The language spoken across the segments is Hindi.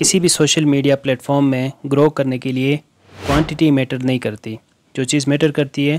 किसी भी सोशल मीडिया प्लेटफॉर्म में ग्रो करने के लिए क्वांटिटी मैटर नहीं करती जो चीज़ मैटर करती है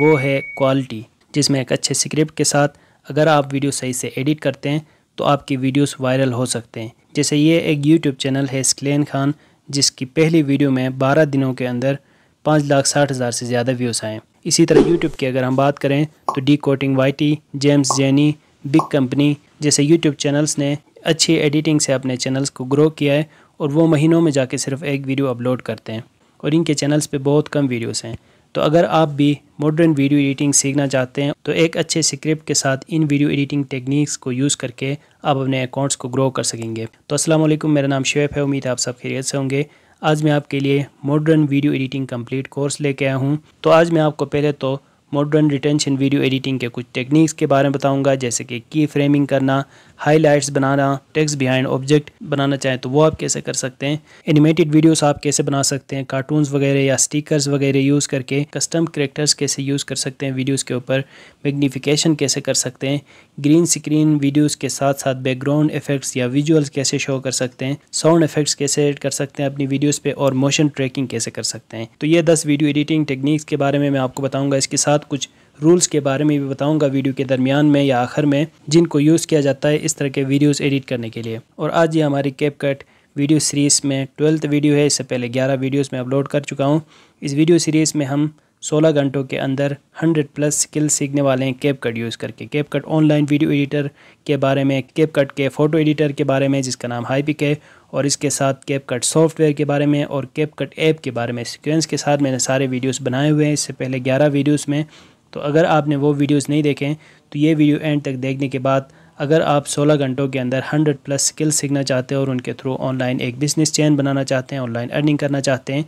वो है क्वालिटी जिसमें एक अच्छे स्क्रिप्ट के साथ अगर आप वीडियो सही से एडिट करते हैं तो आपकी वीडियोस वायरल हो सकते हैं जैसे ये एक यूट्यूब चैनल है स्क्लेन खान जिसकी पहली वीडियो में बारह दिनों के अंदर पाँच लाख साठ हज़ार से ज़्यादा व्यूज़ आए इसी तरह यूट्यूब की अगर हम बात करें तो डी कोटिंग वाइटी जेम्स जैनी बिग कंपनी जैसे यूट्यूब चैनल्स ने अच्छी एडिटिंग से अपने चैनल्स को ग्रो किया है और वो महीनों में जाके सिर्फ एक वीडियो अपलोड करते हैं और इनके चैनल्स पे बहुत कम वीडियोस हैं तो अगर आप भी मॉडर्न वीडियो एडिटिंग सीखना चाहते हैं तो एक अच्छे स्क्रिप्ट के साथ इन वीडियो एडिटिंग टेक्निक्स को यूज़ करके आप अपने अकाउंट्स को ग्रो कर सकेंगे तो असलम मेरा नाम शेफ़ है उम्मीद आप सब खेत से होंगे आज मैं आपके लिए modern video editing complete course लेके आया हूँ तो आज मैं आपको पहले तो मॉडर्न रिटेंशन वीडियो एडिटिंग के कुछ टेक्निक्स के बारे में बताऊंगा जैसे कि की फ्रेमिंग करना हाईलाइट्स बनाना टेक्स बिहाइंड ऑब्जेक्ट बनाना चाहें तो वो आप कैसे कर सकते हैं एनिमेटेड वीडियोस आप कैसे बना सकते हैं कार्टून्स वगैरह या स्टिकर्स वगैरह यूज़ करके कस्टम करेक्टर्स कैसे यूज़ कर सकते हैं वीडियोज़ के ऊपर मैग्नीफिकेशन कैसे कर सकते हैं ग्रीन स्क्रीन वीडियोज़ के साथ साथ बैकग्राउंड इफेक्ट्स या विजुअल्स कैसे शो कर सकते हैं साउंड इफेक्ट्स कैसे कर सकते हैं अपनी वीडियोज़ पर और मोशन ट्रैकिंग कैसे कर सकते हैं तो ये दस वीडियो एडिटिंग टेक्निक्स के बारे में मैं आपको बताऊँगा इसके साथ कुछ रूल्स के बारे में भी बताऊंगा वीडियो के दरमियान में या आखिर में जिनको यूज़ किया जाता है इस तरह के वीडियोस एडिट करने के लिए और आज ये हमारी कैप कट वीडियो सीरीज़ में ट्वेल्थ वीडियो है इससे पहले ग्यारह वीडियोज़ में अपलोड कर चुका हूँ इस वीडियो सीरीज़ में हम सोलह घंटों के अंदर हंड्रेड प्लस स्किल सीखने वाले हैं कैप कट यूज़ करके CapCut online video editor के बारे में कैप कट के फ़ोटो एडिटर के बारे में जिसका नाम हाईपिक है और इसके साथ कैप कट सॉफ्टवेयर के बारे में और कैप कट ऐप के बारे में सिक्वेंस के साथ मैंने सारे वीडियोस बनाए हुए हैं इससे पहले ग्यारह वीडियोस में तो अगर आपने वो वीडियोस नहीं देखें तो ये वीडियो एंड तक देखने के बाद अगर आप 16 घंटों के अंदर 100 प्लस स्किल सीखना चाहते हैं और उनके थ्रू ऑनलाइन एक बिज़नेस चैन बनाना चाहते हैं ऑनलाइन अर्निंग करना चाहते हैं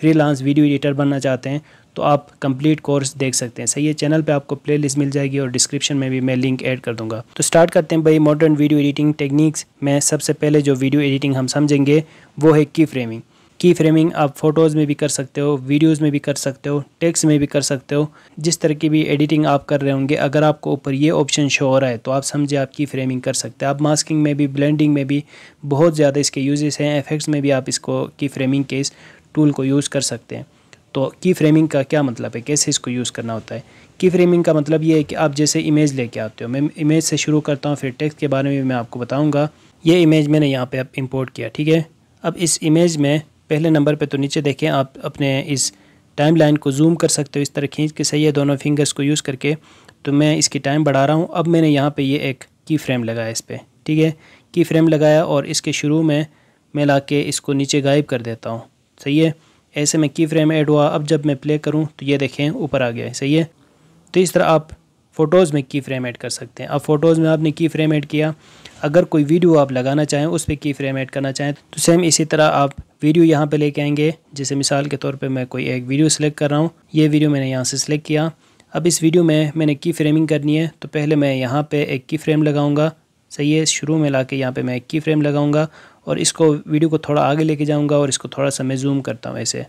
फ्रीलांस वीडियो एडिटर बनना चाहते हैं तो आप कंप्लीट कोर्स देख सकते हैं सही है चैनल पे आपको प्लेलिस्ट मिल जाएगी और डिस्क्रिप्शन में भी मैं लिंक ऐड कर दूंगा तो स्टार्ट करते हैं भाई मॉडर्न वीडियो एडिटिंग टेक्निक्स में सबसे पहले जो वीडियो एडिटिंग हम समझेंगे वो है की फ्रेमिंग की फ्रेमिंग आप फोटोज़ में भी कर सकते हो वीडियोज़ में भी कर सकते हो टेक्स्ट में भी कर सकते हो जिस तरह की भी एडिटिंग आप कर रहे होंगे अगर आपको ऊपर ये ऑप्शन शो हो रहा है तो आप समझे आप की फ्रेमिंग कर सकते हैं आप मास्किंग में भी ब्लेंडिंग में भी बहुत ज़्यादा इसके यूजेस हैं इफेक्ट्स में भी आप इसको की फ्रेमिंग के इस टूल को यूज़ कर सकते हैं तो की फ्रेमिंग का क्या मतलब है कैसे इसको यूज़ करना होता है की फ्रेमिंग का मतलब ये है कि आप जैसे इमेज लेके आते हो मैं इमेज से शुरू करता हूँ फिर टेक्स्ट के बारे में मैं आपको बताऊँगा ये इमेज मैंने यहाँ पर अब इम्पोर्ट किया ठीक है अब इस इमेज में पहले नंबर पे तो नीचे देखें आप अपने इस टाइम लाइन को जूम कर सकते हो इस तरह खींच के सही है दोनों फिंगर्स को यूज़ करके तो मैं इसकी टाइम बढ़ा रहा हूँ अब मैंने यहाँ पर ये एक की फ्रेम लगाया इस पर ठीक है की फ्रेम लगाया और इसके शुरू में मैं ला के इसको नीचे गायब कर देता हूँ सही है ऐसे में की फ्रेम ऐड हुआ अब जब मैं प्ले करूँ तो ये देखें ऊपर आ गया है सही है तो इस तरह आप फ़ोटोज़ में की फ्रेम ऐड कर सकते हैं अब फ़ोटोज़ में आपने की फ्रेम ऐड किया अगर कोई वीडियो आप लगाना चाहें उस पर की फ्रेम ऐड करना चाहें तो सेम इसी तरह आप वीडियो यहाँ पे लेके आएंगे जैसे मिसाल के तौर पे मैं कोई एक वीडियो सेलेक्ट कर रहा हूँ ये वीडियो मैंने यहाँ से सिलेक्ट किया अब इस वीडियो में मैंने की फ्रेमिंग करनी है तो पहले मैं यहाँ पर एक की फ्रेम लगाऊँगा सही है शुरू में ला के यहाँ पर मैं एक की फ्रेम लगाऊँगा और इसको वीडियो को थोड़ा आगे लेके जाऊँगा और इसको थोड़ा सा मैं जूम करता हूँ ऐसे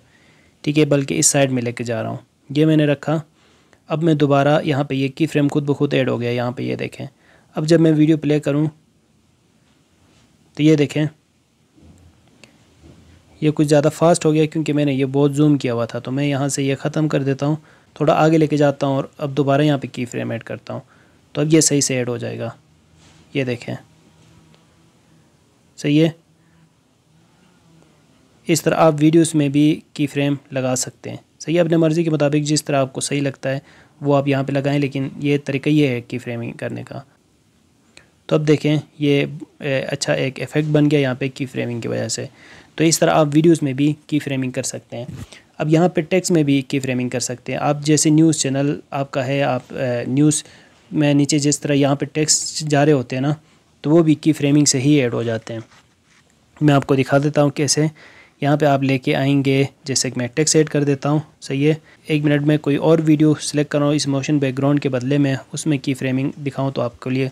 ठीक है बल्कि इस साइड में लेके जा रहा हूँ ये मैंने रखा अब मैं दोबारा यहाँ पे ये की फ्रेम खुद ब खुद ऐड हो गया यहाँ पे ये देखें अब जब मैं वीडियो प्ले करूँ तो ये देखें ये कुछ ज़्यादा फास्ट हो गया क्योंकि मैंने ये बहुत जूम किया हुआ था तो मैं यहाँ से ये ख़त्म कर देता हूँ थोड़ा आगे लेके जाता हूँ और अब दोबारा यहाँ पे की फ्रेम ऐड करता हूँ तो अब ये सही से ऐड हो जाएगा ये देखें सही है इस तरह आप वीडियोस में भी की फ्रेम लगा सकते हैं सही अपने मर्ज़ी के मुताबिक जिस तरह आपको सही लगता है वो आप यहाँ पर लगाएं लेकिन ये तरीका ये है की फ्रेमिंग करने का तो अब देखें ये अच्छा एक इफ़ेक्ट बन गया यहाँ पे की फ्रेमिंग की वजह से तो इस तरह आप वीडियोस में भी की फ्रेमिंग कर सकते हैं अब यहाँ पे टेक्स्ट में भी की फ्रेमिंग कर सकते हैं आप जैसे न्यूज़ चैनल आपका है आप न्यूज़ में नीचे जिस तरह यहाँ पर टैक्स जा रहे होते हैं ना तो वो भी की फ्रेमिंग से ही ऐड हो जाते हैं मैं आपको दिखा देता हूँ कैसे यहाँ पे आप लेके आएंगे जैसे कि मैं टेक्स ऐड कर देता हूँ सही है एक मिनट में कोई और वीडियो सेलेक्ट कर रहा हूँ इस मोशन बैकग्राउंड के बदले में उसमें की फ्रेमिंग दिखाऊँ तो आपके लिए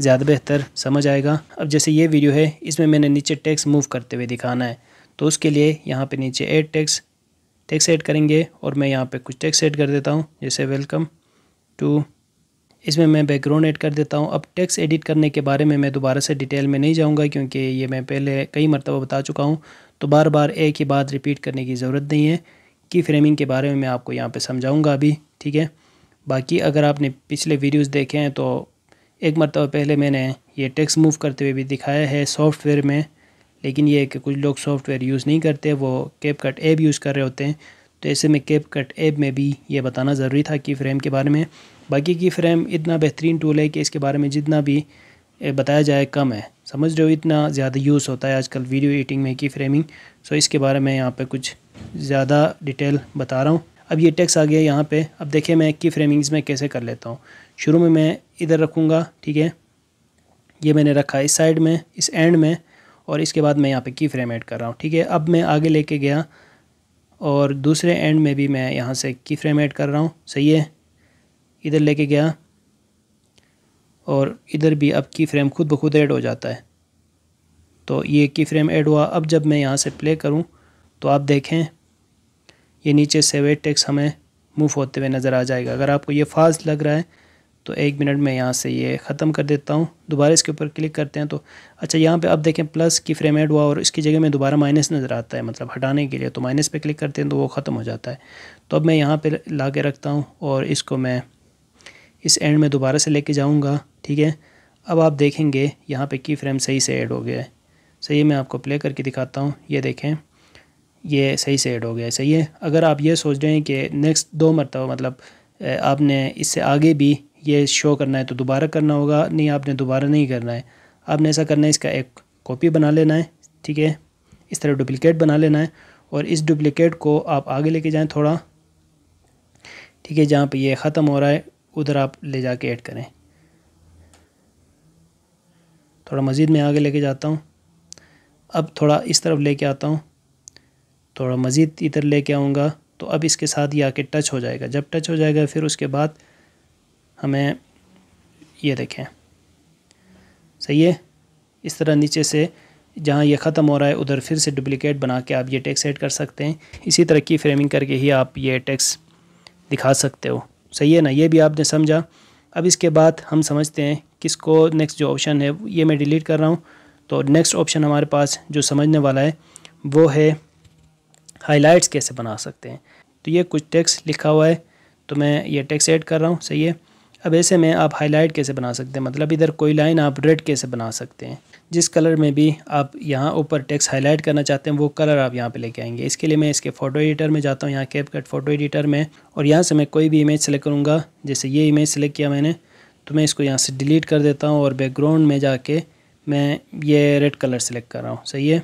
ज़्यादा बेहतर समझ आएगा अब जैसे ये वीडियो है इसमें मैंने नीचे टैक्स मूव करते हुए दिखाना है तो उसके लिए यहाँ पे नीचे ऐड टैक्स टैक्स ऐड करेंगे और मैं यहाँ पे कुछ टैक्स ऐड कर देता हूँ जैसे वेलकम टू इसमें मैं बैकग्राउंड ऐड कर देता हूँ अब टैक्स एडिट करने के बारे में मैं दोबारा से डिटेल में नहीं जाऊँगा क्योंकि ये मैं पहले कई मरतबा बता चुका हूँ तो बार बार एक ही बात रिपीट करने की ज़रूरत नहीं है की फ्रेमिंग के बारे में मैं आपको यहाँ पर समझाऊँगा अभी ठीक है बाकी अगर आपने पिछले वीडियोज़ देखे हैं तो एक मरतबा पहले मैंने ये टेक्स्ट मूव करते हुए भी दिखाया है सॉफ्टवेयर में लेकिन ये कि कुछ लोग सॉफ्टवेयर यूज़ नहीं करते वो कैप कट ऐप यूज़ कर रहे होते हैं तो ऐसे में कैप कट ऐप में भी ये बताना ज़रूरी था की फ्रेम के बारे में बाकी की फ्रेम इतना बेहतरीन टूल है कि इसके बारे में जितना भी बताया जाए कम है समझ रहे हो इतना ज़्यादा यूज़ होता है आजकल वीडियो एडिटिंग में की फ्रेमिंग सो इसके बारे में यहाँ पे कुछ ज़्यादा डिटेल बता रहा हूँ अब ये टेक्स आ गया यहाँ पे अब देखिए मैं की फ्रेमिंग्स में कैसे कर लेता हूँ शुरू में मैं इधर रखूँगा ठीक है ये मैंने रखा इस साइड में इस एंड में और इसके बाद मैं यहाँ पे की फ्रेम ऐड कर रहा हूँ ठीक है अब मैं आगे लेके गया और दूसरे एंड में भी मैं यहाँ से की फ्रेम ऐड कर रहा हूँ सही है इधर लेके गया और इधर भी अब की फ्रेम खुद ब खुद ऐड हो जाता है तो ये की फ्रेम ऐड हुआ अब जब मैं यहाँ से प्ले करूँ तो आप देखें ये नीचे से वेट टेक्स हमें मूव होते हुए नज़र आ जाएगा अगर आपको ये फास्ट लग रहा है तो एक मिनट में यहाँ से ये ख़त्म कर देता हूँ दोबारा इसके ऊपर क्लिक करते हैं तो अच्छा यहाँ पे आप देखें प्लस की फ्रेम ऐड हुआ और इसकी जगह में दोबारा माइनस नज़र आता है मतलब हटाने के लिए तो माइनस पे क्लिक करते हैं तो वो ख़त्म हो जाता है तो अब मैं यहाँ पर ला के रखता हूँ और इसको मैं इस एंड में दोबारा से ले जाऊँगा ठीक है अब आप देखेंगे यहाँ पर की फ्रेम सही से ऐड हो गया है सही मैं आपको प्ले करके दिखाता हूँ ये देखें ये सही से ऐड हो गया है सही है अगर आप ये सोच रहे हैं कि नेक्स्ट दो मरतब मतलब आपने इससे आगे भी ये शो करना है तो दोबारा करना होगा नहीं आपने दोबारा नहीं करना है आपने ऐसा करना है इसका एक कॉपी बना लेना है ठीक है इस तरह डुप्लिकेट बना लेना है और इस डुप्लिकेट को आप आगे लेके जाएं थोड़ा ठीक है जहाँ पे ये ख़त्म हो रहा है उधर आप ले जाके ऐड करें थोड़ा मज़ीद मैं आगे लेके जाता हूँ अब थोड़ा इस तरफ लेके आता हूँ थोड़ा मज़ीद इधर लेके आऊँगा तो अब इसके साथ ये आके टच हो जाएगा जब टच हो जाएगा फिर उसके बाद हमें ये देखें सही है इस तरह नीचे से जहाँ ये ख़त्म हो रहा है उधर फिर से डुप्लिकेट बना के आप ये टैक्स ऐड कर सकते हैं इसी तरह की फ्रेमिंग करके ही आप ये टैक्स दिखा सकते हो सही है ना ये भी आपने समझा अब इसके बाद हम समझते हैं किसको नेक्स्ट जो ऑप्शन है ये मैं डिलीट कर रहा हूँ तो नेक्स्ट ऑप्शन हमारे पास जो समझने वाला है वो है हाईलाइट्स कैसे बना सकते हैं तो ये कुछ टैक्स लिखा हुआ है तो मैं ये टैक्स ऐड कर रहा हूँ सही है अब ऐसे में आप हाईलाइट कैसे बना सकते हैं मतलब इधर कोई लाइन आप रेड कैसे बना सकते हैं जिस कलर में भी आप यहाँ ऊपर टेक्स्ट हाईलाइट करना चाहते हैं वो कलर आप यहाँ पे लेके आएंगे इसके लिए मैं इसके फोटो एडिटर में जाता हूँ यहाँ कैप कट फोटो एडिटर में और यहाँ से मैं कोई भी इमेज सेलेक्ट करूँगा जैसे ये इमेज सेलेक्ट किया मैंने तो मैं इसको यहाँ से डिलीट कर देता हूँ और बैकग्राउंड में जाके मैं ये रेड कलर सेलेक्ट कर रहा हूँ सही है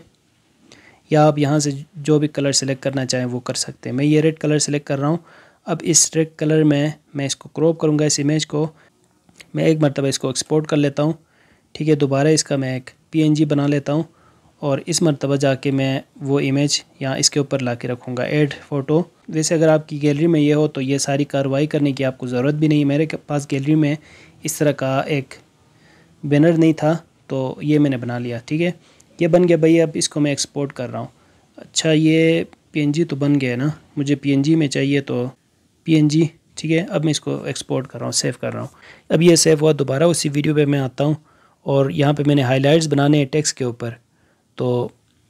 या आप यहाँ से जो भी कलर सेलेक्ट करना चाहें वो कर सकते हैं मैं ये रेड कलर सेलेक्ट कर रहा हूँ अब इस रेड कलर में मैं इसको क्रॉप करूँगा इस इमेज को मैं एक मरतबा इसको एक्सपोर्ट कर लेता हूँ ठीक है दोबारा इसका मैं एक पी बना लेता हूँ और इस मरतबा जाके मैं वो इमेज यहाँ इसके ऊपर ला के रखूँगा एड फ़ोटो जैसे अगर आपकी गैलरी में ये हो तो ये सारी कार्रवाई करने की आपको ज़रूरत भी नहीं मेरे पास गैलरी में इस तरह का एक बैनर नहीं था तो ये मैंने बना लिया ठीक है ये बन गया भाई अब इसको मैं एक्सपोर्ट कर रहा हूँ अच्छा ये पी तो बन गया ना मुझे पी में चाहिए तो पी ठीक है अब मैं इसको एक्सपोर्ट कर रहा हूँ सेव कर रहा हूँ अब ये सेव हुआ दोबारा उसी वीडियो पे मैं आता हूँ और यहाँ पे मैंने हाईलाइट्स बनाने हैं टेक्स्ट के ऊपर तो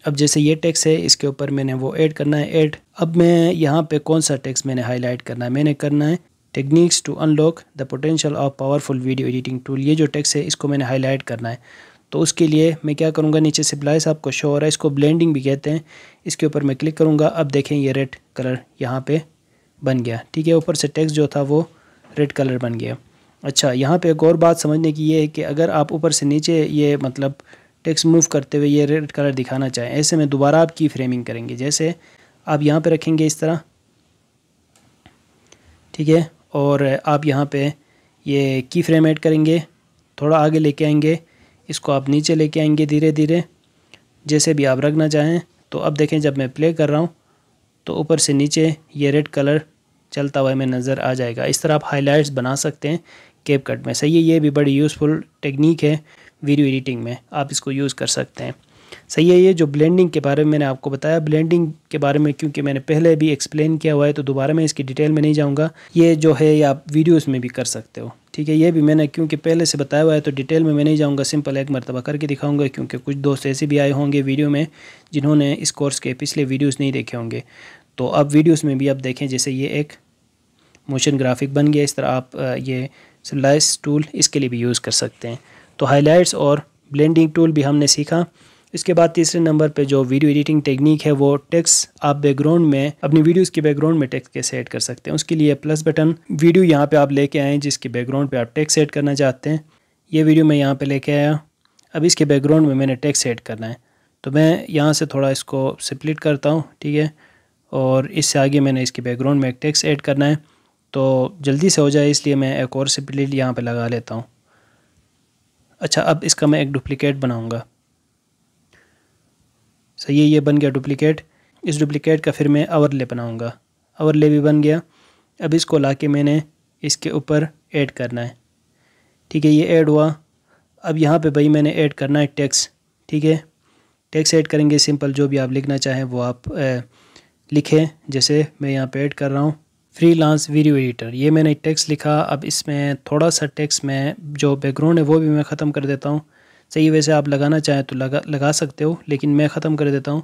अब जैसे ये टेक्स्ट है इसके ऊपर मैंने वो ऐड करना है ऐड अब मैं यहाँ पे कौन सा टेक्स्ट मैंने हाईलाइट करना है मैंने करना है techniques to unlock the potential of powerful video editing tool ये जो टैक्स है इसको मैंने हाईलाइट करना है तो उसके लिए मैं क्या करूँगा नीचे ब्लाइस आपको शो हो रहा है इसको ब्लेंडिंग भी कहते हैं इसके ऊपर मैं क्लिक करूँगा अब देखें ये रेड कलर यहाँ पर बन गया ठीक है ऊपर से टेक्स्ट जो था वो रेड कलर बन गया अच्छा यहाँ पे एक और बात समझने की ये है कि अगर आप ऊपर से नीचे ये मतलब टेक्स्ट मूव करते हुए ये रेड कलर दिखाना चाहें ऐसे में दोबारा आप की फ्रेमिंग करेंगे जैसे आप यहाँ पे रखेंगे इस तरह ठीक है और आप यहाँ पे ये की फ्रेम ऐड करेंगे थोड़ा आगे लेके आएंगे इसको आप नीचे लेके आएंगे धीरे धीरे जैसे भी आप रखना चाहें तो अब देखें जब मैं प्ले कर रहा हूँ तो ऊपर से नीचे ये रेड कलर चलता हुआ हमें नज़र आ जाएगा इस तरह आप हाईलाइट्स बना सकते हैं केप कट में सही है ये भी बड़ी यूज़फुल टेक्निक है वीडियो एडिटिंग में आप इसको यूज़ कर सकते हैं सही है ये जो ब्लेंडिंग के बारे में मैंने आपको बताया ब्लेंडिंग के बारे में क्योंकि मैंने पहले भी एक्सप्लेन किया हुआ है तो दोबारा मैं इसकी डिटेल में नहीं जाऊँगा ये जो है ये आप वीडियोज़ में भी कर सकते हो ठीक है ये भी मैंने क्योंकि पहले से बताया हुआ है तो डिटेल में मैं नहीं जाऊँगा सिंपल एक मरतबा करके दिखाऊँगा क्योंकि कुछ दोस्त ऐसे भी आए होंगे वीडियो में जिन्होंने इस कोर्स के पिछले वीडियोज़ नहीं देखे होंगे तो अब वीडियोज़ में भी आप देखें जैसे ये एक मोशन ग्राफिक बन गया इस तरह आप ये स्लाइस टूल इसके लिए भी यूज़ कर सकते हैं तो हाइलाइट्स और ब्लेंडिंग टूल भी हमने सीखा इसके बाद तीसरे नंबर पे जो वीडियो एडिटिंग टेक्निक है वो टेक्स्ट आप बैकग्राउंड में अपनी वीडियोस के बैकग्राउंड में टेक्स्ट कैसे ऐड कर सकते हैं उसके लिए प्लस बटन वीडियो यहाँ पे आप लेके आएँ जिसके बैकग्राउंड पे आप टेक्स्ट ऐड करना चाहते हैं ये वीडियो मैं यहाँ पे लेके आया अब इसके बैकग्राउंड में मैंने टेक्स एड करना है तो मैं यहाँ से थोड़ा इसको स्प्लिट करता हूँ ठीक है और इससे आगे मैंने इसके बैकग्राउंड में एक टेक्स्ट ऐड करना है तो जल्दी से हो जाए इसलिए मैं एक और प्लेट यहाँ पर लगा लेता हूँ अच्छा अब इसका मैं एक डुप्लिकेट बनाऊँगा सही है ये बन गया डुप्लिकेट इस डुप्लिकेट का फिर मैं अवरले बनाऊँगा अवरले भी बन गया अब इसको ला के मैंने इसके ऊपर ऐड करना है ठीक है ये ऐड हुआ अब यहाँ पे भाई मैंने ऐड करना है टैक्स ठीक है टैक्स ऐड करेंगे सिंपल जो भी आप लिखना चाहें वो आप ए, लिखें जैसे मैं यहाँ पे ऐड कर रहा हूँ फ्रीलांस वीडियो एडिटर ये मैंने टेक्स्ट लिखा अब इसमें थोड़ा सा टेक्स में जो बैकग्राउंड है वो भी मैं ख़त्म कर देता हूँ सही वैसे आप लगाना चाहें तो लगा लगा सकते हो लेकिन मैं ख़त्म कर देता हूँ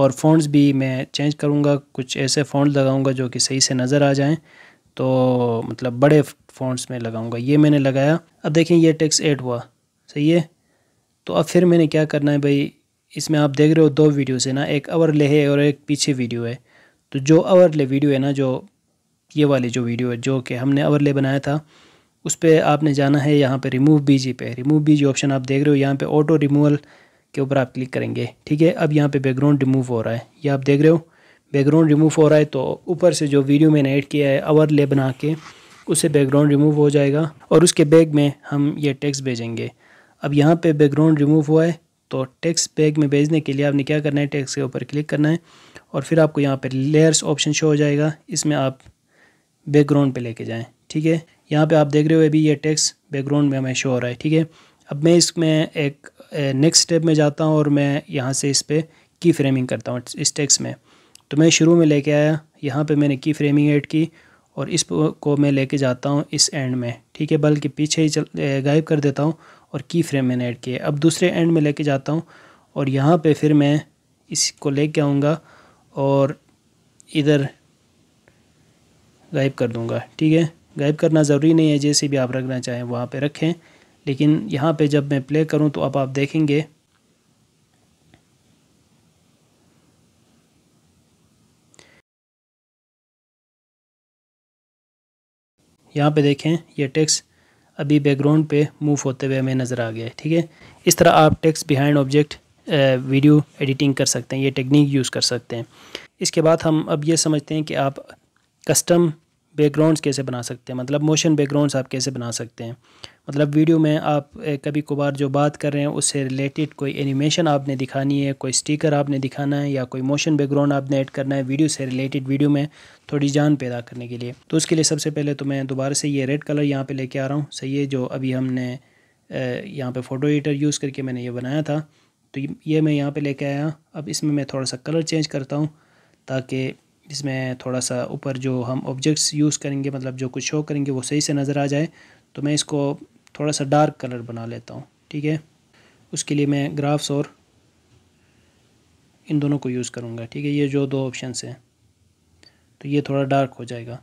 और फ़ॉन्ट्स भी मैं चेंज करूँगा कुछ ऐसे फ़ोन लगाऊँगा जो कि सही से नज़र आ जाएँ तो मतलब बड़े फ़ॉन्ट्स में लगाऊँगा ये मैंने लगाया अब देखें ये टेक्स एड हुआ सही है तो अब फिर मैंने क्या करना है भाई इसमें आप देख रहे हो दो वीडियोस है ना एक अवर ले है और एक पीछे वीडियो है तो जो अवर ले वीडियो है ना जो ये वाली जो वीडियो है जो कि हमने अवरले बनाया था उस पर आपने जाना है यहाँ पर रिमूव बीजी पे रिमूव बीजी ऑप्शन आप देख रहे हो यहाँ पे ऑटो रिमूवल के ऊपर आप क्लिक करेंगे ठीक है अब यहाँ पे बैकग्राउंड रिमूव हो रहा है ये आप देख रहे हो बैकग्राउंड रिमूव हो रहा है तो ऊपर से जो वीडियो मैंने ऐड किया है अवर ले बना के उससे बैकग्राउंड रिमूव हो जाएगा और उसके बैग में हम ये टैक्स भेजेंगे अब यहाँ पे बैकग्राउंड रिमूव हुआ है तो टैक्स बैग में भेजने के लिए आपने क्या करना है टैक्स के ऊपर क्लिक करना है और फिर आपको यहाँ पर लेयर्स ऑप्शन शो हो जाएगा इसमें आप बैकग्राउंड पे लेके जाएं ठीक है यहाँ पे आप देख रहे हो अभी ये टेक्स बैकग्राउंड में हमें शो हो रहा है ठीक है अब मैं इसमें एक नेक्स्ट स्टेप में जाता हूँ और मैं यहाँ से इस पर की फ्रेमिंग करता हूँ इस टेक्स में तो मैं शुरू में लेके आया यहाँ पर मैंने की फ्रेमिंग ऐड की और इस को मैं लेके जाता हूँ इस एंड में ठीक है बल्कि पीछे ही चल गायब कर देता हूँ और की फ्रेम मैंने ऐड किए अब दूसरे एंड में लेके जाता हूँ और यहाँ पे फिर मैं इसको लेके आऊँगा और इधर गायब कर दूँगा ठीक है गायब करना ज़रूरी नहीं है जैसे भी आप रखना चाहें वहाँ पर रखें लेकिन यहाँ पे जब मैं प्ले करूँ तो अब आप देखेंगे यहाँ पे देखें ये टेक्स अभी बैकग्राउंड पे मूव होते हुए हमें नज़र आ गया है ठीक है इस तरह आप text behind object video editing कर सकते हैं ये टेक्निक यूज़ कर सकते हैं इसके बाद हम अब ये समझते हैं कि आप कस्टम बैकग्राउंड्स कैसे बना सकते हैं मतलब मोशन बैकग्राउंड्स आप कैसे बना सकते हैं मतलब वीडियो में आप कभी कभार जो बात कर रहे हैं उससे रिलेटेड कोई एनिमेशन आपने दिखानी है कोई स्टिकर आपने दिखाना है या कोई मोशन बैकग्राउंड आपने ऐड करना है वीडियो से रिलेटेड वीडियो में थोड़ी जान पैदा करने के लिए तो उसके लिए सबसे पहले तो मैं दोबारा से ये रेड कलर यहाँ पर लेके आ रहा हूँ सही है जो अभी हमने यहाँ पर फ़ोटो एडिटर यूज़ करके मैंने ये बनाया था तो ये मैं यहाँ पर लेके आया अब इसमें मैं थोड़ा सा कलर चेंज करता हूँ ताकि इसमें थोड़ा सा ऊपर जो हम ऑब्जेक्ट्स यूज़ करेंगे मतलब जो कुछ शो करेंगे वो सही से नज़र आ जाए तो मैं इसको थोड़ा सा डार्क कलर बना लेता हूँ ठीक है उसके लिए मैं ग्राफ्स और इन दोनों को यूज़ करूँगा ठीक है ये जो दो ऑप्शन हैं तो ये थोड़ा डार्क हो जाएगा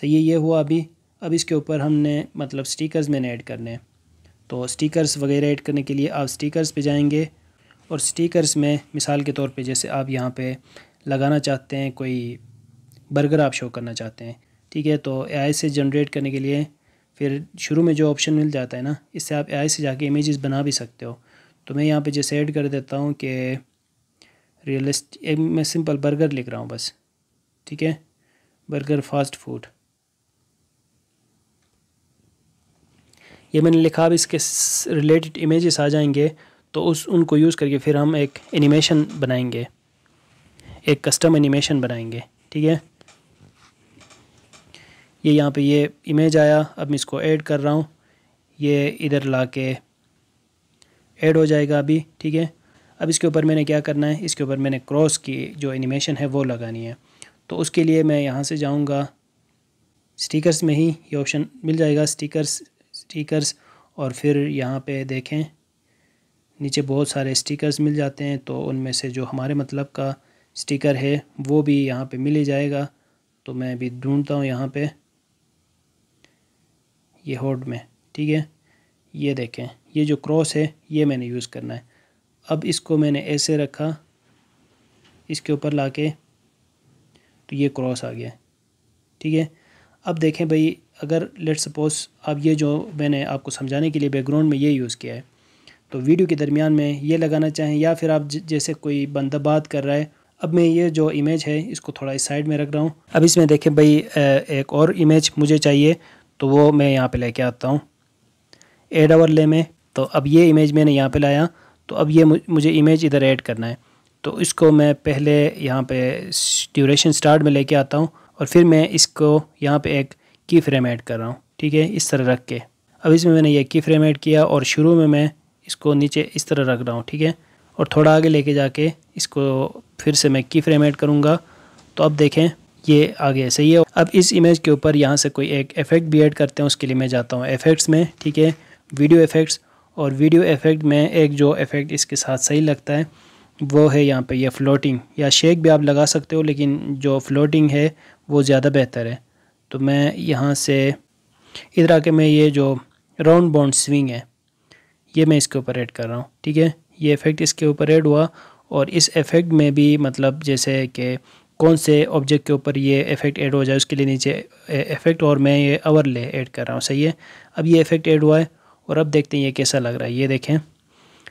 सही है ये हुआ अभी अब इसके ऊपर हमने मतलब स्टिकर्स मैंने ऐड करने हैं तो स्टिकर्स वगैरह ऐड करने के लिए आप स्टिकर्स पे जाएंगे और स्टिकर्स में मिसाल के तौर पे जैसे आप यहाँ पे लगाना चाहते हैं कोई बर्गर आप शो करना चाहते हैं ठीक है तो एआई से जनरेट करने के लिए फिर शुरू में जो ऑप्शन मिल जाता है ना इससे आप एआई से जाके इमेजेस बना भी सकते हो तो मैं यहाँ पे जैसे ऐड कर देता हूँ कि रियलिस्ट मैं सिंपल बर्गर लिख रहा हूँ बस ठीक है बर्गर फास्ट फूड ये मैंने लिखा अब इसके रिलेटेड इमेजेस आ जाएंगे तो उस उनको यूज़ करके फिर हम एक एनिमेशन बनाएंगे एक कस्टम एनिमेशन बनाएंगे ठीक है ये यहाँ पे ये इमेज आया अब मैं इसको ऐड कर रहा हूँ ये इधर ला के ऐड हो जाएगा अभी ठीक है अब इसके ऊपर मैंने क्या करना है इसके ऊपर मैंने क्रॉस की जो एनिमेशन है वो लगानी है तो उसके लिए मैं यहाँ से जाऊँगा स्टिकर्स में ही ये ऑप्शन मिल जाएगा स्टिकर्स स्टिकर्स और फिर यहाँ पे देखें नीचे बहुत सारे स्टिकर्स मिल जाते हैं तो उनमें से जो हमारे मतलब का स्टिकर है वो भी यहाँ पे मिल ही जाएगा तो मैं अभी ढूंढता हूँ यहाँ पे ये होड में ठीक है ये देखें ये जो क्रॉस है ये मैंने यूज़ करना है अब इसको मैंने ऐसे रखा इसके ऊपर ला के तो ये क्रॉस आ गया ठीक है अब देखें भाई अगर लेट सपोज़ अब ये जो मैंने आपको समझाने के लिए बैकग्राउंड में ये यूज़ किया है तो वीडियो के दरमियान में ये लगाना चाहें या फिर आप जैसे कोई बंदा बात कर रहा है अब मैं ये जो इमेज है इसको थोड़ा इस साइड में रख रहा हूँ अब इसमें देखें भाई एक और इमेज मुझे चाहिए तो वो मैं यहाँ पे लेके आता हूँ एड आवर ले में तो अब ये इमेज मैंने यहाँ पे लाया तो अब ये मुझे इमेज इधर ऐड करना है तो इसको मैं पहले यहाँ पे ड्यूरेशन स्टार्ट में लेके आता हूँ और फिर मैं इसको यहाँ पे एक की फ्रेम ऐड कर रहा हूँ ठीक है इस तरह रख के अब इसमें मैंने ये की फ्रेम ऐड किया और शुरू में मैं इसको नीचे इस तरह रख रहा हूँ ठीक है और थोड़ा आगे लेके जाके इसको फिर से मैं की फ्रेम ऐड करूँगा तो अब देखें ये आगे ऐसे ही है अब इस इमेज के ऊपर यहाँ से कोई एक इफ़ेक्ट भी ऐड करते हैं उसके लिए मैं जाता हूँ इफ़ेक्ट्स में ठीक है वीडियो इफ़ेक्ट्स और वीडियो इफ़ेक्ट में एक जो इफ़ेक्ट इसके साथ सही लगता है वो है यहाँ पे ये यह फ्लोटिंग या शेक भी आप लगा सकते हो लेकिन जो फ्लोटिंग है वो ज़्यादा बेहतर है तो मैं यहाँ से इधर आके मैं ये जो राउंड बाउंड स्विंग है ये मैं इसके ऊपर ऐड कर रहा हूँ ठीक है ये इफ़ेक्ट इसके ऊपर ऐड हुआ और इस इफ़ेक्ट में भी मतलब जैसे कि कौन से ऑब्जेक्ट के ऊपर ये इफ़ेक्ट ऐड हो जाए उसके लिए नीचे इफ़ेक्ट और मैं ये ले ऐड कर रहा हूँ सही है अब ये इफ़ेक्ट ऐड हुआ है और अब देखते हैं ये कैसा लग रहा है ये देखें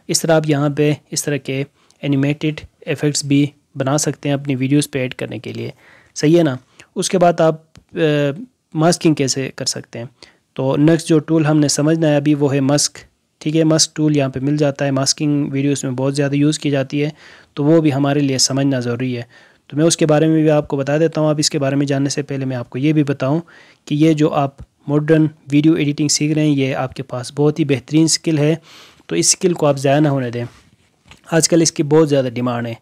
इस तरह आप यहाँ पे इस तरह के एनिमेटेड इफ़ेक्ट्स भी बना सकते हैं अपनी वीडियोस पे ऐड करने के लिए सही है ना उसके बाद आप मास्किंग कैसे कर सकते हैं तो नेक्स्ट जो टूल हमने समझना है अभी वो है मस्क ठीक है मस्क टूल यहाँ पे मिल जाता है मास्किंग वीडियोस में बहुत ज़्यादा यूज़ की जाती है तो वो भी हमारे लिए समझना ज़रूरी है तो मैं उसके बारे में भी आपको बता देता हूँ आप इसके बारे में जानने से पहले मैं आपको ये भी बताऊँ कि ये जो आप मॉडर्न वीडियो एडिटिंग सीख रहे हैं ये आपके पास बहुत ही बेहतरीन स्किल है तो इस स्किल को आप ज़ाया ना होने दें आजकल इसकी बहुत ज़्यादा डिमांड है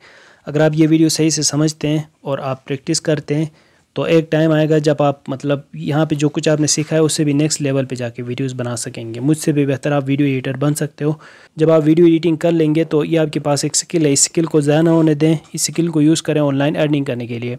अगर आप ये वीडियो सही से समझते हैं और आप प्रैक्टिस करते हैं तो एक टाइम आएगा जब आप मतलब यहाँ पे जो कुछ आपने सीखा है उससे भी नेक्स्ट लेवल पे जाके वीडियोस बना सकेंगे मुझसे भी बेहतर आप वीडियो एडिटर बन सकते हो जब आप वीडियो एडिटिंग कर लेंगे तो ये आपके पास एक स्किल है इस स्किल को ज़्यादा ना होने दें इस स्किल को यूज़ करें ऑनलाइन अर्निंग करने के लिए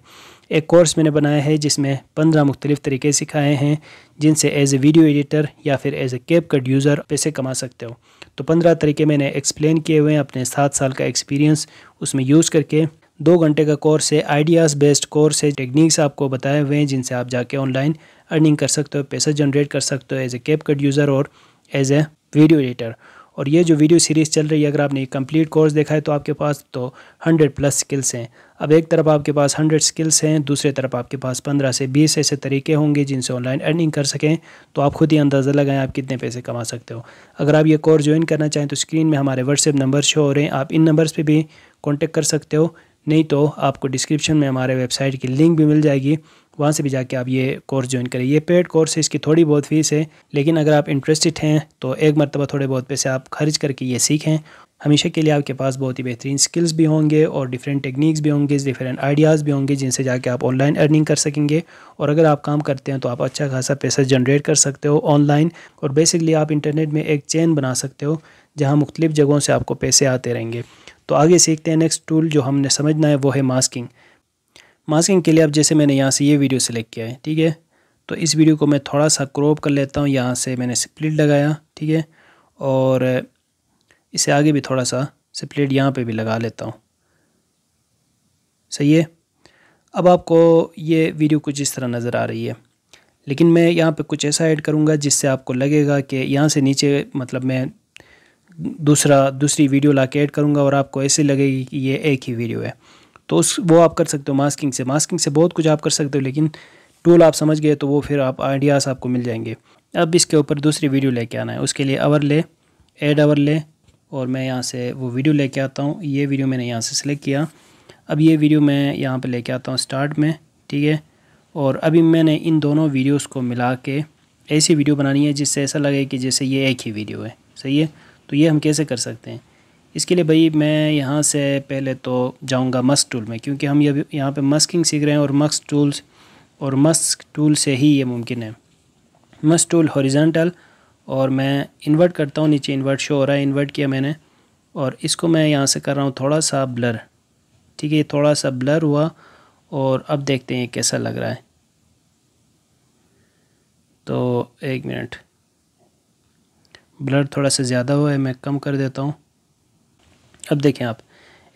एक कोर्स मैंने बनाया है जिसमें पंद्रह मुख्तलिफ तरीके सिखाए हैं जिनसे एज ए वीडियो एडिटर या फिर as a CapCut user पैसे कमा सकते हो तो पंद्रह तरीके मैंने एक्सप्लेन किए हुए हैं अपने सात साल का एक्सपीरियंस उसमें यूज़ करके दो घंटे का कोर्स है आइडियाज़ बेस्ड कोर्स है टेक्निक्स आपको बताए हुए हैं जिनसे आप जाके ऑनलाइन अर्निंग कर सकते हो पैसा जनरेट कर सकते हो as a CapCut user और एज ए वीडियो एडिटर और ये जो वीडियो सीरीज़ चल रही है अगर आपने कंप्लीट कोर्स देखा है तो आपके पास तो हंड्रेड प्लस स्किल्स हैं अब एक तरफ आपके पास हंड्रेड स्किल्स हैं दूसरे तरफ आपके पास पंद्रह से बीस ऐसे तरीके होंगे जिनसे ऑनलाइन अर्निंग कर सकें तो आप खुद ही अंदाज़ा लगाएं आप कितने पैसे कमा सकते हो अगर आप ये कोर्स ज्वाइन करना चाहें तो स्क्रीन में हमारे व्हाट्सएप नंबर शो हो रहे हैं आप इन नंबर पर भी कॉन्टेक्ट कर सकते हो नहीं तो आपको डिस्क्रिप्शन में हमारे वेबसाइट की लिंक भी मिल जाएगी वहाँ से भी जाके आप ये कोर्स ज्वाइन करें ये पेड कोर्स है इसकी थोड़ी बहुत फीस है लेकिन अगर आप इंटरेस्टेड हैं तो एक मरतबा थोड़े बहुत पैसे आप खर्च करके ये सीखें हमेशा के लिए आपके पास बहुत ही बेहतरीन स्किल्स भी होंगे और डिफरेंट टेक्निक्स भी होंगे डिफरेंट आइडियाज़ भी होंगे जिनसे जाके आप ऑनलाइन अर्निंग कर सकेंगे और अगर आप काम करते हैं तो आप अच्छा खासा पैसा जनरेट कर सकते हो ऑनलाइन और बेसिकली आप इंटरनेट में एक चैन बना सकते हो जहाँ मुख्तलिफ़ जगहों से आपको पैसे आते रहेंगे तो आगे सीखते हैं नेक्स्ट टूल जो हमने समझना है वो है मास्किंग मास्किंग के लिए अब जैसे मैंने यहाँ से ये वीडियो सेलेक्ट किया है ठीक है तो इस वीडियो को मैं थोड़ा सा क्रॉप कर लेता हूँ यहाँ से मैंने स्प्लिट लगाया ठीक है और इसे आगे भी थोड़ा सा स्प्लिट यहाँ पे भी लगा लेता हूँ सही है अब आपको ये वीडियो कुछ इस तरह नज़र आ रही है लेकिन मैं यहाँ पे कुछ ऐसा ऐड करूँगा जिससे आपको लगेगा कि यहाँ से नीचे मतलब मैं दूसरा दूसरी वीडियो ला के ऐड करूँगा और आपको ऐसे लगेगी कि ये एक ही वीडियो है तो उस वो आप कर सकते हो मास्किंग से मास्किंग से बहुत कुछ आप कर सकते हो लेकिन टूल आप समझ गए तो वो फिर आप आइडियाज़ आपको मिल जाएंगे अब इसके ऊपर दूसरी वीडियो लेके आना है उसके लिए आवर ले एड आवर ले और मैं यहाँ से वो वीडियो लेके आता हूँ ये वीडियो मैंने यहाँ से सिलेक्ट किया अब ये वीडियो मैं यहाँ पर लेके आता हूँ स्टार्ट में ठीक है और अभी मैंने इन दोनों वीडियोज़ को मिला के ऐसी वीडियो बनानी है जिससे ऐसा लगे कि जैसे ये एक ही वीडियो है सही है तो ये हम कैसे कर सकते हैं इसके लिए भाई मैं यहाँ से पहले तो जाऊँगा मस्क टूल में क्योंकि हम ये यहाँ पे मस्किंग सीख रहे हैं और मस्क टूल्स और मस्क टूल से ही ये मुमकिन है मस्क टूल हॉरिजेंटल और मैं इन्वर्ट करता हूँ नीचे इन्वर्ट शो हो रहा है इन्वर्ट किया मैंने और इसको मैं यहाँ से कर रहा हूँ थोड़ा सा ब्लर ठीक है थोड़ा सा ब्लर हुआ और अब देखते हैं कैसा लग रहा है तो एक मिनट ब्लड थोड़ा सा ज़्यादा हुआ है मैं कम कर देता हूँ अब देखें आप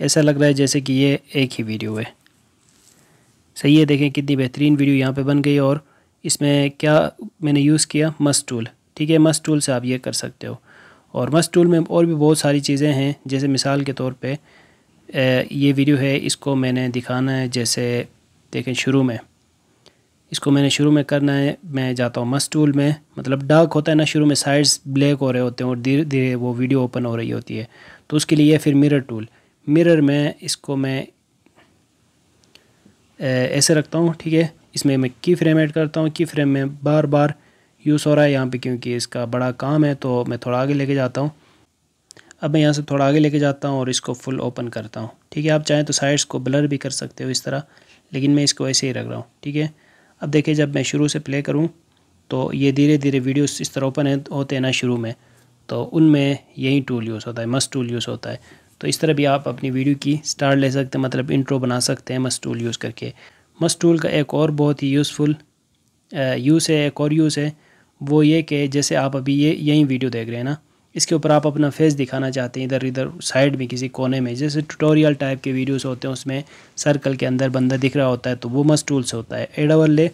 ऐसा लग रहा है जैसे कि ये एक ही वीडियो है सही है देखें कितनी बेहतरीन वीडियो यहाँ पे बन गई और इसमें क्या मैंने यूज़ किया मस्ट टूल ठीक है मस्ट टूल से आप ये कर सकते हो और मस्ट टूल में और भी बहुत सारी चीज़ें हैं जैसे मिसाल के तौर पे ये वीडियो है इसको मैंने दिखाना है जैसे देखें शुरू में इसको मैंने शुरू में करना है मैं जाता हूँ मस्ट टूल में मतलब डार्क होता है ना शुरू में साइड्स ब्लैक हो रहे होते हैं और धीरे धीरे वो वीडियो ओपन हो रही होती है तो उसके लिए फिर मिरर टूल मिरर में इसको मैं ऐसे रखता हूँ ठीक है इसमें मैं की फ्रेम ऐड करता हूँ की फ्रेम में बार बार यूज़ हो रहा है यहाँ पर क्योंकि इसका बड़ा काम है तो मैं थोड़ा आगे लेके जाता हूँ अब मैं यहाँ से थोड़ा आगे लेके जाता हूँ और इसको फुल ओपन करता हूँ ठीक है आप चाहें तो साइड्स को ब्लर भी कर सकते हो इस तरह लेकिन मैं इसको ऐसे ही रख रहा हूँ ठीक है अब देखिए जब मैं शुरू से प्ले करूँ तो ये धीरे धीरे वीडियोस इस तरह ओपन होते हैं ना शुरू में तो उनमें यही टूल यूज़ होता है मस्ट टूल यूज़ होता है तो इस तरह भी आप अपनी वीडियो की स्टार ले सकते हैं मतलब इंट्रो बना सकते हैं मस्ट टूल यूज़ करके मस्ट टूल का एक और बहुत ही यूज़फुल यूज़ है एक और यूज़ है वो ये कि जैसे आप अभी ये यही वीडियो देख रहे हैं ना इसके ऊपर आप अपना फेस दिखाना चाहते हैं इधर इधर साइड में किसी कोने में जैसे ट्यूटोरियल टाइप के वीडियोस होते हैं उसमें सर्कल के अंदर बंदा दिख रहा होता है तो वो मस्ट टूल से होता है एड ओवर ले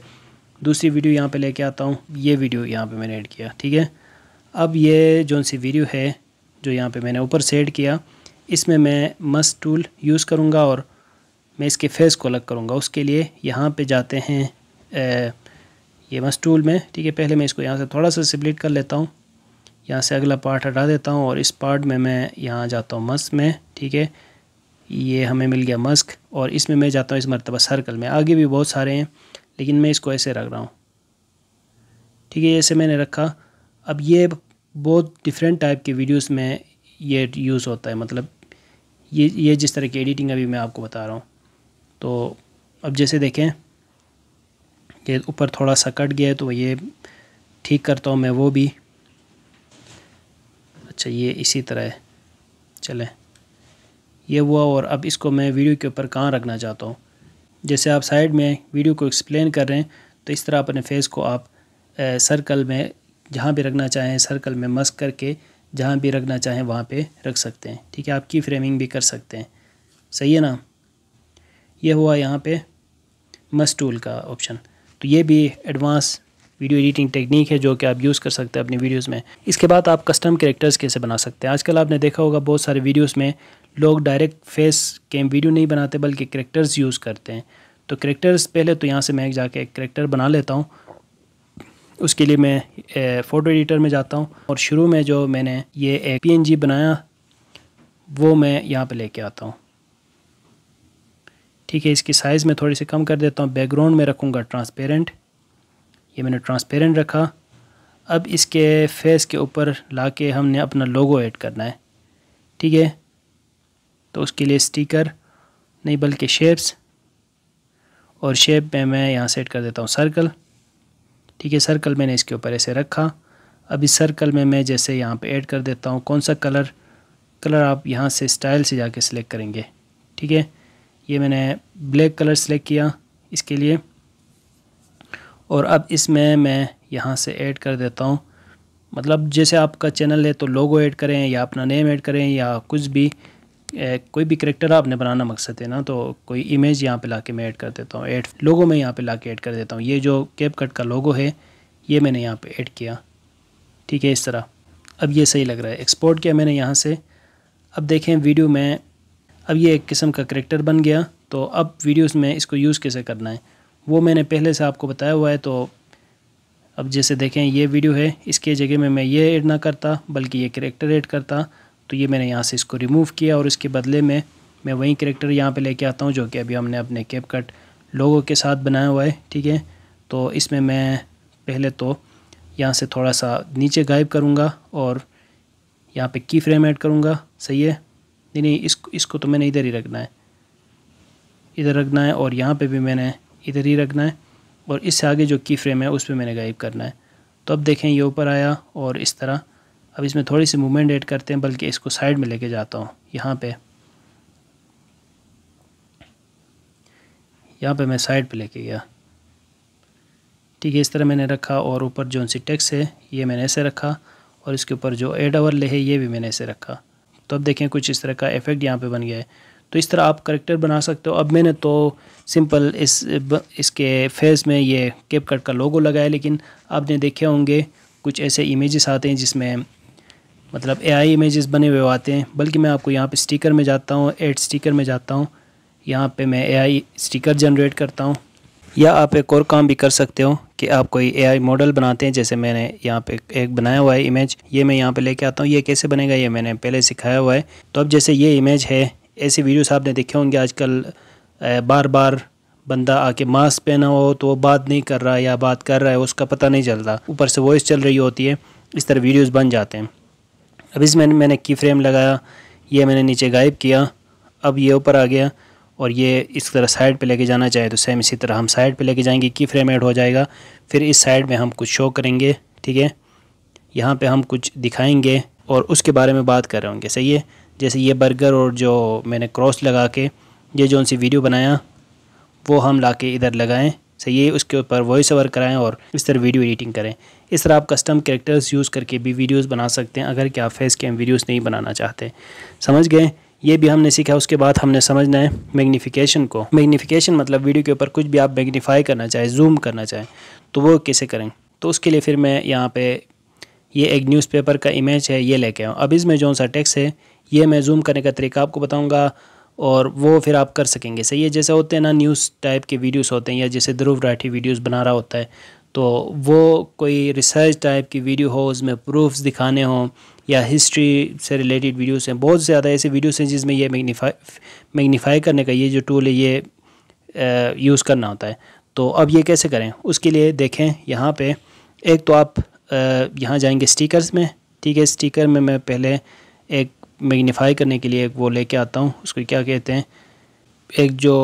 दूसरी वीडियो यहाँ पे लेके आता हूँ ये वीडियो यहाँ पे मैंने ऐड किया ठीक है अब ये जो सी वीडियो है जो यहाँ पर मैंने ऊपर सेड किया इसमें मैं मस्ट टूल यूज़ करूँगा और मैं इसके फेस को अलग करूँगा उसके लिए यहाँ पर जाते हैं ए, ये मस्ट टूल में ठीक है पहले मैं इसको यहाँ से थोड़ा सा सिबलेट कर लेता हूँ यहाँ से अगला पार्ट हटा देता हूँ और इस पार्ट में मैं यहाँ जाता हूँ मस्क में ठीक है ये हमें मिल गया मस्क और इसमें मैं जाता हूँ इस मरतबा सर्कल में आगे भी बहुत सारे हैं लेकिन मैं इसको ऐसे रख रहा हूँ ठीक है ऐसे मैंने रखा अब ये बहुत डिफरेंट टाइप के वीडियोस में ये यूज़ होता है मतलब ये ये जिस तरह की एडिटिंग अभी मैं आपको बता रहा हूँ तो अब जैसे देखें ये ऊपर थोड़ा सा कट गया है तो ये ठीक करता हूँ मैं वो भी अच्छा ये इसी तरह है चलें ये हुआ और अब इसको मैं वीडियो के ऊपर कहाँ रखना चाहता हूँ जैसे आप साइड में वीडियो को एक्सप्लेन कर रहे हैं तो इस तरह अपने फेस को आप ए, सर्कल में जहाँ भी रखना चाहें सर्कल में मस्क करके जहाँ भी रखना चाहें वहाँ पे रख सकते हैं ठीक है आप की फ्रेमिंग भी कर सकते हैं सही है ना ये हुआ यहाँ पे मस टूल का ऑप्शन तो ये भी एडवांस वीडियो एडिटिंग टेक्निक है जो कि आप यूज़ कर सकते हैं अपनी वीडियोज़ में इसके बाद आप कस्टम करेक्टर्स कैसे बना सकते हैं आजकल आपने देखा होगा बहुत सारे वीडियोज़ में लोग डायरेक्ट फेस कैम वीडियो नहीं बनाते बल्कि करेक्टर्स यूज़ करते हैं तो करेक्टर्स पहले तो यहाँ से मैं जाके एक करेक्टर बना लेता हूँ उसके लिए मैं फ़ोटो एडिटर में जाता हूँ और शुरू में जो मैंने ये एक पी बनाया वो मैं यहाँ पर ले आता हूँ ठीक है इसकी साइज़ में थोड़ी सी कम कर देता हूँ बैकग्राउंड में रखूँगा ट्रांसपेरेंट ये मैंने ट्रांसपेरेंट रखा अब इसके फेस के ऊपर ला के हमने अपना लोगो ऐड करना है ठीक है तो उसके लिए स्टिकर नहीं बल्कि शेप्स और शेप में मैं यहाँ सेट कर देता हूँ सर्कल ठीक है सर्कल मैंने इसके ऊपर ऐसे रखा अब इस सर्कल में मैं जैसे यहाँ पे ऐड कर देता हूँ कौन सा कलर कलर आप यहाँ से स्टाइल से जाके सिलेक्ट करेंगे ठीक है ये मैंने ब्लैक कलर सेलेक्ट किया इसके लिए और अब इसमें मैं यहाँ से ऐड कर देता हूँ मतलब जैसे आपका चैनल है तो लोगो ऐड करें या अपना नेम ऐड करें या कुछ भी ए, कोई भी करेक्टर आपने बनाना मकसद है ना तो कोई इमेज यहाँ पे लाके मैं ऐड कर देता हूँ ऐड लोगो में यहाँ पे लाके ऐड कर देता हूँ ये जो कैप कट का लोगो है ये मैंने यहाँ पे ऐड किया ठीक है इस तरह अब ये सही लग रहा है एक्सपोर्ट किया मैंने यहाँ से अब देखें वीडियो में अब ये एक किस्म का करेक्टर बन गया तो अब वीडियोज़ में इसको यूज़ कैसे करना है वो मैंने पहले से आपको बताया हुआ है तो अब जैसे देखें ये वीडियो है इसके जगह में मैं ये ऐड ना करता बल्कि ये करेक्टर ऐड करता तो ये मैंने यहाँ से इसको रिमूव किया और इसके बदले में मैं वही करेक्टर यहाँ पे लेके आता हूँ जो कि अभी हमने अपने कैप कट लोगों के साथ बनाया हुआ है ठीक है तो इसमें मैं पहले तो यहाँ से थोड़ा सा नीचे गायब करूँगा और यहाँ पे की फ्रेम ऐड करूँगा सही है नहीं नहीं इसको इसको तो मैंने इधर ही रखना है इधर रखना है और यहाँ पे भी मैंने इधर ही रखना है और इससे आगे जो की फ्रेम है उस पर मैंने गायब करना है तो अब देखें ये ऊपर आया और इस तरह अब इसमें थोड़ी सी मूवमेंट ऐड करते हैं बल्कि इसको साइड में लेके जाता हूँ यहाँ पे यहाँ पे मैं साइड पे लेके गया ठीक है इस तरह मैंने रखा और ऊपर जो सी टेक्स है ये मैंने ऐसे रखा और इसके ऊपर जो एड ओवर ले है ये भी मैंने ऐसे रखा तो अब देखें कुछ इस तरह का इफेक्ट यहाँ पे बन गया है तो इस तरह आप करेक्टर बना सकते हो अब मैंने तो सिंपल इस इसके फेस में ये केप कट का लोगो लगाया लेकिन आपने देखे होंगे कुछ ऐसे इमेजेस आते हैं जिसमें मतलब एआई इमेजेस बने हुए आते हैं बल्कि मैं आपको यहाँ पे स्टिकर में जाता हूँ एड स्टिकर में जाता हूँ यहाँ पे मैं एआई स्टिकर जनरेट करता हूँ या आप एक और काम भी कर सकते हो कि आप कोई आई मॉडल बनाते हैं जैसे मैंने यहाँ पे एक बनाया हुआ है इमेज ये मैं यहाँ पे लेके आता हूँ ये कैसे बनेगा ये मैंने पहले सिखाया हुआ है तो अब जैसे ये इमेज है ऐसे वीडियोस आपने देखे होंगे आजकल बार बार बंदा आके मास्क पहना हो तो वो बात नहीं कर रहा या बात कर रहा है उसका पता नहीं चल रहा ऊपर से वॉइस चल रही होती है इस तरह वीडियोस बन जाते हैं अब इसमें मैंने की फ्रेम लगाया ये मैंने नीचे गायब किया अब ये ऊपर आ गया और ये इस तरह साइड पर लेके जाना चाहे तो सेम इसी तरह हम साइड पर लेके जाएंगे की फ्रेम ऐड हो जाएगा फिर इस साइड में हम कुछ शो करेंगे ठीक है यहाँ पर हम कुछ दिखाएँगे और उसके बारे में बात कर रहे होंगे सही है जैसे ये बर्गर और जो मैंने क्रॉस लगा के ये जो उनसे वीडियो बनाया वो हम ला के इधर लगाएँ सही है उसके ऊपर वॉइस ओवर कराएं और इस तरह वीडियो एडिटिंग करें इस तरह आप कस्टम कैरेक्टर्स यूज़ करके भी वीडियोस बना सकते हैं अगर कि आप फेस कैम वीडियोस नहीं बनाना चाहते समझ गए ये भी हमने सीखा उसके बाद हमने समझना है मैग्नीफिकेशन को मैग्नीफिकेशन मतलब वीडियो के ऊपर कुछ भी आप मैग्नीफाई करना चाहें जूम करना चाहें तो वो कैसे करें तो उसके लिए फिर मैं यहाँ पर ये एक न्यूज़पेपर का इमेज है ये लेके आऊँ अब इसमें जो सा टेक्स है ये मैं जूम करने का तरीका आपको बताऊँगा और वो फिर आप कर सकेंगे सही है जैसे होते हैं ना न्यूज़ टाइप के वीडियोस होते हैं या जैसे ध्रुव राठी वीडियोस बना रहा होता है तो वो कोई रिसर्च टाइप की वीडियो हो उसमें प्रूफ्स दिखाने हों या हिस्ट्री से रिलेटेड वीडियोस हैं बहुत ज़्यादा ऐसे वीडियोस हैं जिसमें ये मैग्नीफाई मैग्नीफाई करने का ये जो टूल है ये यूज़ करना होता है तो अब ये कैसे करें उसके लिए देखें यहाँ पर एक तो आप यहाँ जाएँगे स्टीकरस में ठीक है स्टीकर में मैं पहले एक मैग्नीफाई करने के लिए एक वो लेके आता हूँ उसको क्या कहते हैं एक जो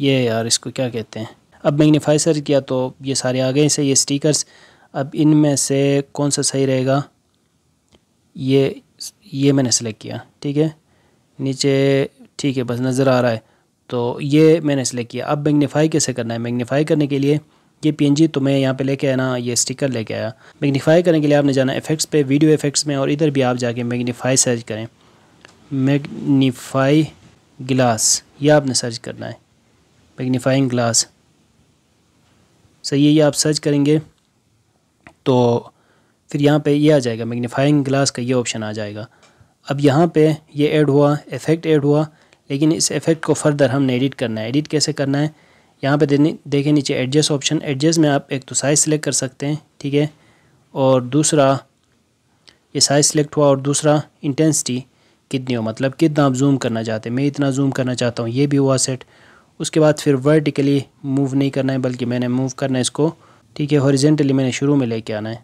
ये यार इसको क्या कहते हैं अब मैग्नीफाई सर किया तो ये सारे आ गए से ये स्टिकर्स अब इनमें से कौन सा सही रहेगा ये ये मैंने सेलेक्ट किया ठीक है नीचे ठीक है बस नज़र आ रहा है तो ये मैंने सेलेक्ट किया अब मैग्नीफाई कैसे करना है मैग्नीफाई करने के लिए ये पी तो मैं यहाँ पे लेके आना ये स्टिकर लेके आया मैग्नीफाई करने के लिए आपने जाना इफेक्ट्स पे वीडियो इफेक्ट्स में और इधर भी आप जाके मैग्नीफाई सर्च करें मैग्नीफाई ग्लास ये आपने सर्च करना है मैग्नीफाइंग ग्लास सही है ये आप सर्च करेंगे तो फिर यहाँ पे ये आ जाएगा मैग्नीफाइंग ग्लास का ये ऑप्शन आ जाएगा अब यहाँ पर यह ऐड हुआ इफ़ेक्ट ऐड हुआ लेकिन इस इफ़ेक्ट को फर्दर हमने एडिट करना है एडिट कैसे करना है यहाँ पे देखें नीचे एडजस्ट ऑप्शन एडजस्ट में आप एक तो साइज़ सेलेक्ट कर सकते हैं ठीक है और दूसरा ये साइज़ सेलेक्ट हुआ और दूसरा इंटेंसिटी कितनी हो मतलब कितना आप जूम करना चाहते हैं मैं इतना जूम करना चाहता हूँ ये भी हुआ सेट उसके बाद फिर वर्टिकली मूव नहीं करना है बल्कि मैंने मूव करना है इसको ठीक है हॉरिजेंटली मैंने शुरू में लेके आना है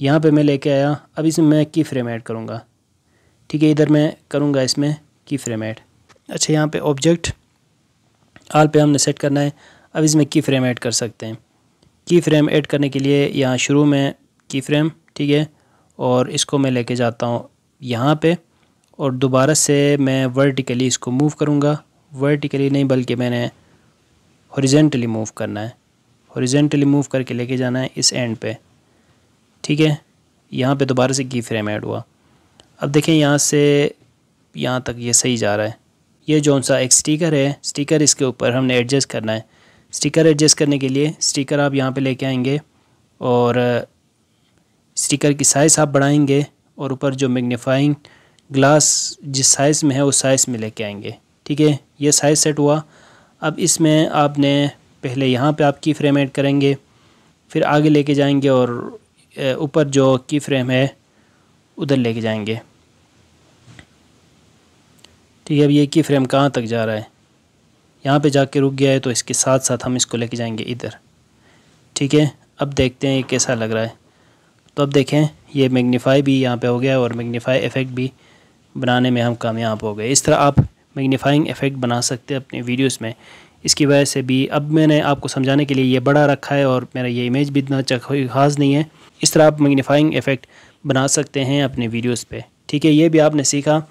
यहाँ पे मैं लेके आया अब इसमें मैं की फ्रेम ऐड करूँगा ठीक है इधर मैं करूँगा इसमें की फ्रेम ऐड अच्छा यहाँ पे ऑब्जेक्ट आल पे हमने सेट करना है अब इसमें की फ्रेम ऐड कर सकते हैं की फ्रेम ऐड करने के लिए यहाँ शुरू में की फ्रेम ठीक है और इसको मैं लेके जाता हूँ यहाँ पे और दोबारा से मैं वर्टिकली इसको मूव करूँगा वर्टिकली नहीं बल्कि मैंने हॉरिजेंटली मूव करना है हॉरिजेंटली मूव करके लेके जाना है इस एंड पे ठीक है यहाँ पे दोबारा से की फ्रेम ऐड हुआ अब देखें यहाँ से यहाँ तक ये यह सही जा रहा है ये जो सा एक स्टिकर है स्टिकर इसके ऊपर हमने एडजस्ट करना है स्टिकर एडजस्ट करने के लिए स्टिकर आप यहाँ पे लेके आएंगे और स्टिकर की साइज़ आप बढ़ाएंगे और ऊपर जो मैग्नीफाइंग ग्लास जिस साइज़ में है उस साइज़ में लेके आएंगे ठीक है ये साइज़ सेट हुआ अब इसमें आपने पहले यहाँ पे आप की फ्रेम ऐड करेंगे फिर आगे लेके जाएंगे और ऊपर जो की फ्रेम है उधर लेके जाएंगे ठीक है अब ये की फ्रेम कहाँ तक जा रहा है यहाँ पे जाके रुक गया है तो इसके साथ साथ हम इसको लेके जाएंगे इधर ठीक है अब देखते हैं ये कैसा लग रहा है तो अब देखें ये मैग्नीफाई भी यहाँ पे हो गया और मैग्नीफाई इफ़ेक्ट भी बनाने में हम कामयाब हो गए इस तरह आप मैग्नीफाइंग इफ़ेक्ट बना सकते हैं अपने वीडियोस में इसकी वजह से भी अब मैंने आपको समझाने के लिए ये बड़ा रखा है और मेरा ये इमेज भी इतना खास नहीं है इस तरह आप मैग्नीफाइंग इफ़ेक्ट बना सकते हैं अपने वीडियोज़ पर ठीक है ये भी आपने सीखा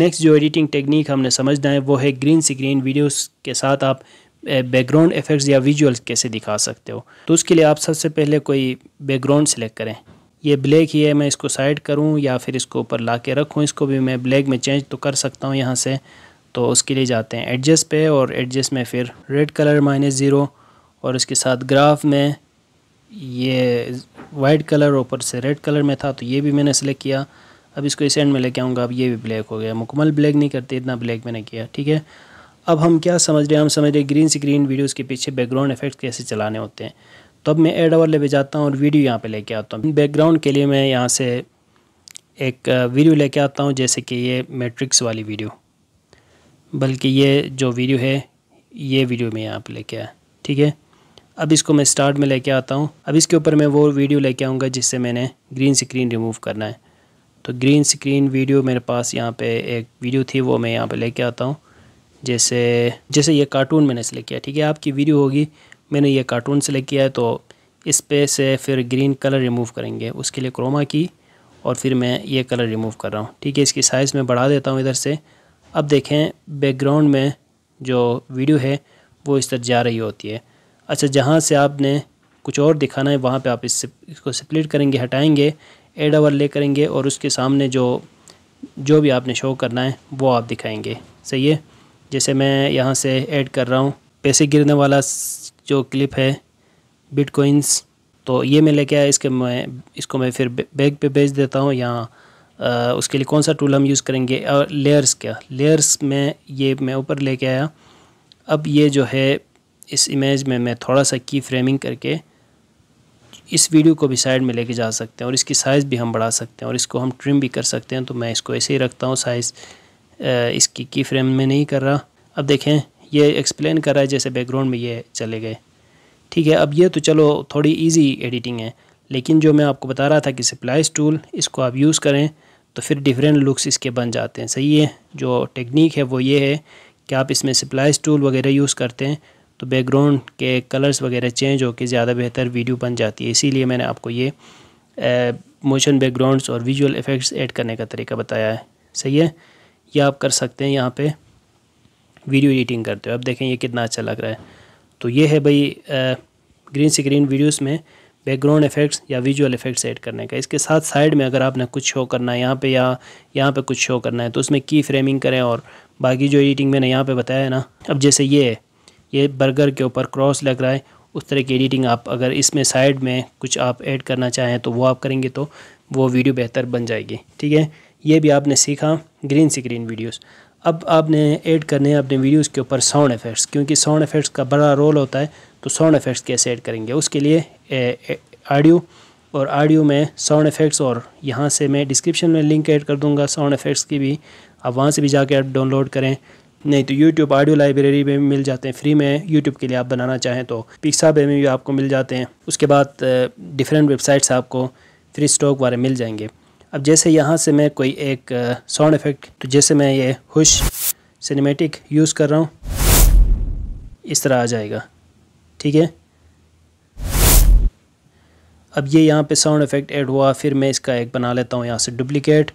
नेक्स्ट जो एडिटिंग टेक्निक हमने समझना है वो है ग्रीन स्क्रीन वीडियोस के साथ आप बैकग्राउंड इफ़ेक्ट्स या विजुअल्स कैसे दिखा सकते हो तो उसके लिए आप सबसे पहले कोई बैकग्राउंड सेलेक्ट करें ये ब्लैक ही है मैं इसको साइड करूं या फिर इसको ऊपर ला के रखूँ इसको भी मैं ब्लैक में चेंज तो कर सकता हूँ यहाँ से तो उसके लिए जाते हैं एडजस्ट पे और एडजस्ट में फिर रेड कलर माइनस ज़ीरो और इसके साथ ग्राफ में ये वाइट कलर ऊपर से रेड कलर में था तो ये भी मैंने सेलेक्ट किया अब इसको इस एंड में लेके आऊँगा अब ये भी ब्लैक हो गया मुकमल ब्लैक नहीं करते इतना ब्लैक मैंने किया ठीक है अब हम क्या समझ रहे हैं हम समझ रहे ग्रीन स्क्रीन वीडियोज़ के पीछे बैकग्राउंड इफेक्ट कैसे चलाने होते हैं तो अब मैं एड ओवर ले जाता हूँ और वीडियो यहाँ पर लेके आता हूँ बैकग्राउंड के लिए मैं यहाँ से एक वीडियो लेके आता हूँ जैसे कि ये मैट्रिक्स वाली वीडियो बल्कि ये जो वीडियो है ये वीडियो मैं यहाँ पर लेके आया ठीक है अब इसको मैं स्टार्ट में लेके आता हूँ अब इसके ऊपर मैं वो वीडियो लेके आऊँगा जिससे मैंने ग्रीन स्क्रीन रिमूव करना है तो ग्रीन स्क्रीन वीडियो मेरे पास यहाँ पे एक वीडियो थी वो मैं यहाँ पे लेके आता हूँ जैसे जैसे ये कार्टून मैंने सेलेक्ट किया ठीक है आपकी वीडियो होगी मैंने ये कार्टून सेलेक्ट किया है तो इस पे से फिर ग्रीन कलर रिमूव करेंगे उसके लिए क्रोमा की और फिर मैं ये कलर रिमूव कर रहा हूँ ठीक है इसकी साइज़ में बढ़ा देता हूँ इधर से अब देखें बैकग्राउंड में जो वीडियो है वो इस तरह जा रही होती है अच्छा जहाँ से आपने कुछ और दिखाना है वहाँ पे आप इससे इसको स्प्लिट करेंगे हटाएंगे एड ओवर ले करेंगे और उसके सामने जो जो भी आपने शो करना है वो आप दिखाएंगे सही है जैसे मैं यहाँ से ऐड कर रहा हूँ पैसे गिरने वाला जो क्लिप है बिटकॉइंस तो ये मैं लेके आया इसके मैं इसको मैं फिर बैग पे भेज देता हूँ यहाँ उसके लिए कौन सा टूल हम यूज़ करेंगे और लेयर्स क्या लेयर्स में ये मैं ऊपर लेके आया अब ये जो है इस इमेज में मैं थोड़ा सा की फ्रेमिंग करके इस वीडियो को भी साइड में लेके जा सकते हैं और इसकी साइज़ भी हम बढ़ा सकते हैं और इसको हम ट्रिम भी कर सकते हैं तो मैं इसको ऐसे ही रखता हूँ साइज़ इसकी की फ्रेम में नहीं कर रहा अब देखें ये एक्सप्लेन कर रहा है जैसे बैकग्राउंड में ये चले गए ठीक है अब ये तो चलो थोड़ी ईजी एडिटिंग है लेकिन जो मैं आपको बता रहा था कि सप्लाइज टूल इसको आप यूज़ करें तो फिर डिफरेंट लुक्स इसके बन जाते हैं सही है जो टेक्निक है वो ये है कि आप इसमें सप्लाइज टूल वगैरह यूज़ करते हैं तो बैकग्राउंड के कलर्स वगैरह चेंज होकर ज़्यादा बेहतर वीडियो बन जाती है इसीलिए मैंने आपको ये मोशन बैकग्राउंड्स और विजुअल इफ़ेक्ट्स ऐड करने का तरीका बताया है सही है ये आप कर सकते हैं यहाँ पे वीडियो एडिटिंग करते हो अब देखें ये कितना अच्छा लग रहा है तो ये है भाई ग्रीन स्क्रीन वीडियोस में बैकग्राउंड इफेक्ट्स या विजुअल इफेक्ट्स ऐड करने का इसके साथ साइड में अगर आपने कुछ शो करना है यहाँ पे या यहाँ पे कुछ शो करना है तो उसमें की फ्रेमिंग करें और बाकी जो एडिटिंग मैंने यहाँ पे बताया है ना अब जैसे ये है ये बर्गर के ऊपर क्रॉस लग रहा है उस तरह की एडिटिंग आप अगर इसमें साइड में कुछ आप ऐड करना चाहें तो वो आप करेंगे तो वो वीडियो बेहतर बन जाएगी ठीक है ये भी आपने सीखा ग्रीन स्क्रीन वीडियोस अब आपने ऐड करने हैं अपने वीडियोस के ऊपर साउंड इफ़ेक्ट्स क्योंकि साउंड इफ़ेक्ट्स का बड़ा रोल होता है तो साउंड इफ़ेक्ट्स कैसे ऐड करेंगे उसके लिए ऑडियो और ऑडियो में साउंड इफ़ेक्ट्स और यहाँ से मैं डिस्क्रिप्शन में लिंक ऐड कर दूँगा साउंड इफ़ेक्ट्स की भी आप वहाँ से भी जाके डाउनलोड करें नहीं तो यूट्यूब ऑडियो लाइब्रेरी में भी मिल जाते हैं फ्री में यूट्यूब के लिए आप बनाना चाहें तो पिक्सा में भी आपको मिल जाते हैं उसके बाद डिफरेंट वेबसाइट्स आपको फ्री स्टॉक वाले मिल जाएंगे अब जैसे यहाँ से मैं कोई एक साउंड इफ़ेक्ट तो जैसे मैं ये हुश सिनेमेटिक यूज़ कर रहा हूँ इस तरह आ जाएगा ठीक है अब ये यहाँ पे साउंड इफ़ेक्ट ऐड हुआ फिर मैं इसका एक बना लेता हूँ यहाँ से डुप्लिकेट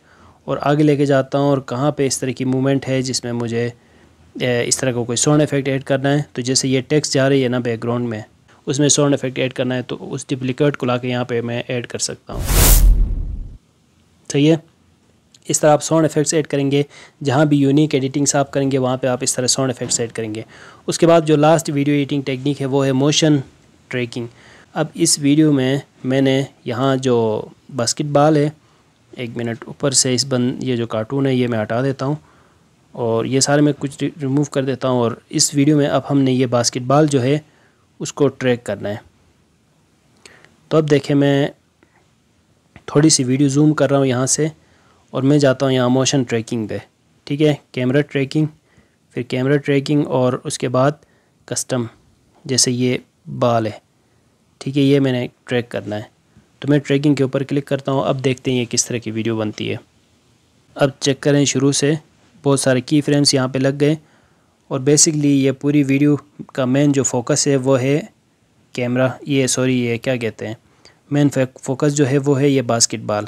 और आगे लेके जाता हूँ और कहाँ पे इस तरह की मूवमेंट है जिसमें मुझे इस तरह का को कोई साउंड इफेक्ट ऐड करना है तो जैसे ये टेक्स्ट जा रही है ना बैकग्राउंड में उसमें साउंड इफेक्ट ऐड करना है तो उस डुप्लिकेट को ला के यहाँ पर मैं ऐड कर सकता हूँ सही है इस तरह आप साउंड इफेक्ट्स ऐड करेंगे जहाँ भी यूनिक एडिटिंग्स आप करेंगे वहाँ पे आप इस तरह साउंड इफेक्ट्स ऐड करेंगे उसके बाद जो लास्ट वीडियो एडिटिंग टेक्निक है वो है मोशन ट्रैकिंग अब इस वीडियो में मैंने यहाँ जो बास्केटबॉल है एक मिनट ऊपर से इस बन ये जो कार्टून है ये मैं हटा देता हूँ और ये सारे मैं कुछ रिमूव कर देता हूँ और इस वीडियो में अब हमने ये बास्केटबॉल जो है उसको ट्रैक करना है तो अब देखें मैं थोड़ी सी वीडियो जूम कर रहा हूँ यहाँ से और मैं जाता हूँ यहाँ मोशन ट्रैकिंग पे ठीक है कैमरा ट्रैकिंग फिर कैमरा ट्रैकिंग और उसके बाद कस्टम जैसे ये बाल है ठीक है ये मैंने ट्रैक करना है तो मैं ट्रैकिंग के ऊपर क्लिक करता हूँ अब देखते हैं ये किस तरह की वीडियो बनती है अब चेक करें शुरू से बहुत सारे की फ्रेम्स यहाँ पे लग गए और बेसिकली ये पूरी वीडियो का मेन जो फोकस है वो है कैमरा ये सॉरी ये क्या कहते हैं मेन फोकस जो है वो है ये बास्केटबॉल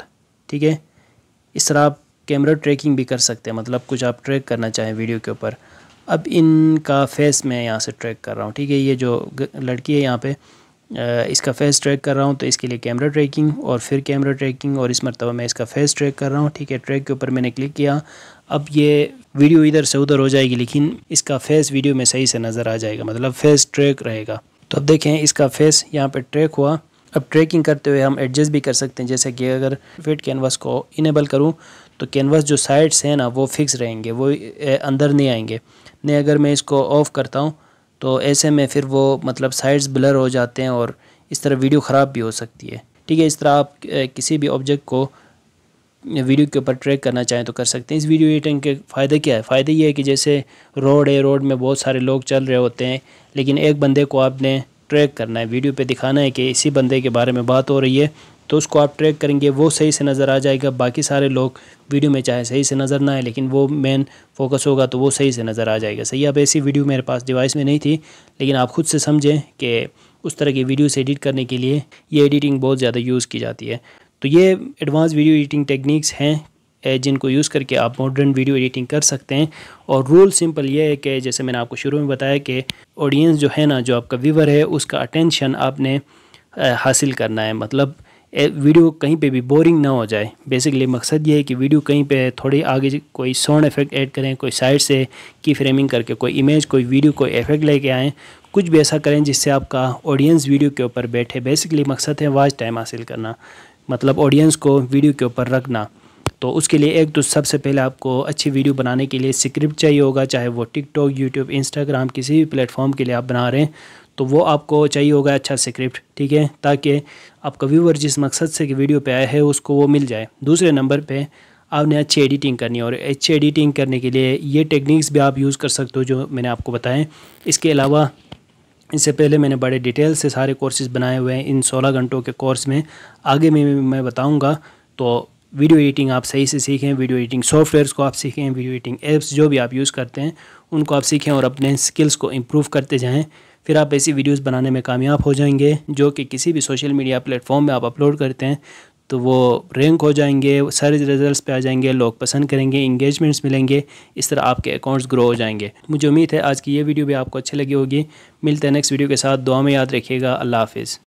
ठीक है इस तरह आप कैमरा ट्रैकिंग भी कर सकते हैं मतलब कुछ आप ट्रैक करना चाहें वीडियो के ऊपर अब इनका फेस मैं यहाँ से ट्रैक कर रहा हूँ ठीक है ये जो लड़की है यहाँ पे इसका फेस ट्रैक कर रहा हूँ तो इसके लिए कैमरा ट्रैकिंग और फिर कैमरा ट्रैकिंग और इस मरतबा मैं इसका फेस ट्रैक कर रहा हूँ ठीक है ट्रैक के ऊपर मैंने क्लिक किया अब ये वीडियो इधर से उधर हो जाएगी लेकिन इसका फेस वीडियो में सही से नज़र आ जाएगा मतलब फेस ट्रैक रहेगा तो अब देखें इसका फेस यहाँ पे ट्रैक हुआ अब ट्रैकिंग करते हुए हम एडजस्ट भी कर सकते हैं जैसे कि अगर फिट कैनवास को इनेबल करूँ तो कैनवास जो साइड्स हैं ना वो फिक्स रहेंगे वो अंदर नहीं आएंगे नहीं अगर मैं इसको ऑफ़ करता हूँ तो ऐसे में फिर वो मतलब साइड्स ब्लर हो जाते हैं और इस तरह वीडियो ख़राब भी हो सकती है ठीक है इस तरह आप किसी भी ऑब्जेक्ट को वीडियो के ऊपर ट्रैक करना चाहें तो कर सकते हैं इस वीडियो एडिटिंग के फ़ायदे क्या है फ़ायदे ये है कि जैसे रोड है रोड में बहुत सारे लोग चल रहे होते हैं लेकिन एक बंदे को आपने ट्रैक करना है वीडियो पे दिखाना है कि इसी बंदे के बारे में बात हो रही है तो उसको आप ट्रैक करेंगे वो सही से नज़र आ जाएगा बाकी सारे लोग वीडियो में चाहे सही से नज़र ना आए लेकिन वो मेन फोकस होगा तो वो सही से नज़र आ जाएगा सही अब ऐसी वीडियो मेरे पास डिवाइस में नहीं थी लेकिन आप ख़ुद से समझें कि उस तरह की वीडियोस एडिट करने के लिए ये एडिटिंग बहुत ज़्यादा यूज़ की जाती है तो ये एडवांस वीडियो एडिटिंग टेक्निक्स हैं eh, जिनको यूज़ करके आप मॉडर्न वीडियो एडिटिंग कर सकते हैं और रूल सिंपल ये है कि जैसे मैंने आपको शुरू में बताया कि ऑडियंस जो है ना जो आपका व्यूवर है उसका अटेंशन आपने eh, हासिल करना है मतलब वीडियो eh, कहीं पे भी बोरिंग ना हो जाए बेसिकली मकसद ये है कि वीडियो कहीं पे थोड़ी आगे कोई साउंड इफेक्ट ऐड करें कोई साइड से की फ्रेमिंग करके कोई इमेज कोई वीडियो कोई इफेक्ट लेके आएँ कुछ भी ऐसा करें जिससे आपका ऑडियंस वीडियो के ऊपर बैठे बेसिकली मकसद है वाच टाइम हासिल करना मतलब ऑडियंस को वीडियो के ऊपर रखना तो उसके लिए एक तो सबसे पहले आपको अच्छी वीडियो बनाने के लिए स्क्रिप्ट चाहिए होगा चाहे वो टिकटॉक यूट्यूब इंस्टाग्राम किसी भी प्लेटफॉर्म के लिए आप बना रहे हैं तो वो आपको चाहिए होगा अच्छा स्क्रिप्ट ठीक है ताकि आपका व्यूवर जिस मकसद से कि वीडियो पे आया है उसको वो मिल जाए दूसरे नंबर पे आपने अच्छी एडिटिंग करनी है और अच्छी एडिटिंग करने के लिए ये टेक्निक्स भी आप यूज़ कर सकते हो जो मैंने आपको बताएं इसके अलावा इससे पहले मैंने बड़े डिटेल से सारे कोर्सेज बनाए हुए हैं इन सोलह घंटों के कोर्स में आगे में मैं बताऊँगा तो वीडियो एडिटिंग आप सही से सीखें वीडियो एडिटिंग सॉफ्टवेयर्स को आप सीखें वीडियो एडिटिंग ऐप्स जो भी आप यूज़ करते हैं उनको आप सीखें और अपने स्किल्स को इम्प्रूव करते जाएँ फिर आप ऐसी वीडियोस बनाने में कामयाब हो जाएंगे जो कि किसी भी सोशल मीडिया प्लेटफॉर्म में आप अपलोड करते हैं तो वो रैंक हो जाएंगे सारे रिजल्ट्स पे आ जाएंगे लोग पसंद करेंगे इंगेजमेंट्स मिलेंगे इस तरह आपके अकाउंट्स ग्रो हो जाएंगे मुझे उम्मीद है आज की ये वीडियो भी आपको अच्छी लगी होगी मिलते हैं नेक्स्ट वीडियो के साथ दुआ में याद रखिएगा अल्लाह हाफिज़